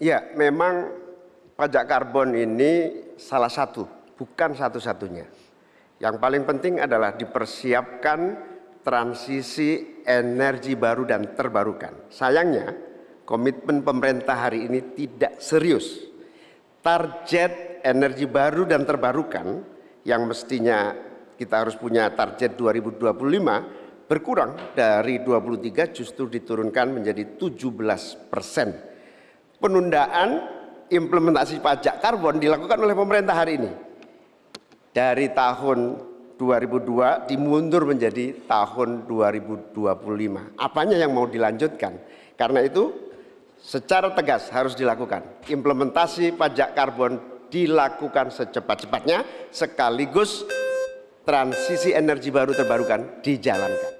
Ya, memang pajak karbon ini salah satu, bukan satu-satunya. Yang paling penting adalah dipersiapkan transisi energi baru dan terbarukan. Sayangnya, komitmen pemerintah hari ini tidak serius. Target energi baru dan terbarukan yang mestinya kita harus punya target 2025 berkurang dari 23 justru diturunkan menjadi 17 persen penundaan implementasi pajak karbon dilakukan oleh pemerintah hari ini. Dari tahun 2002 dimundur menjadi tahun 2025. Apanya yang mau dilanjutkan? Karena itu secara tegas harus dilakukan. Implementasi pajak karbon dilakukan secepat-cepatnya sekaligus transisi energi baru terbarukan dijalankan.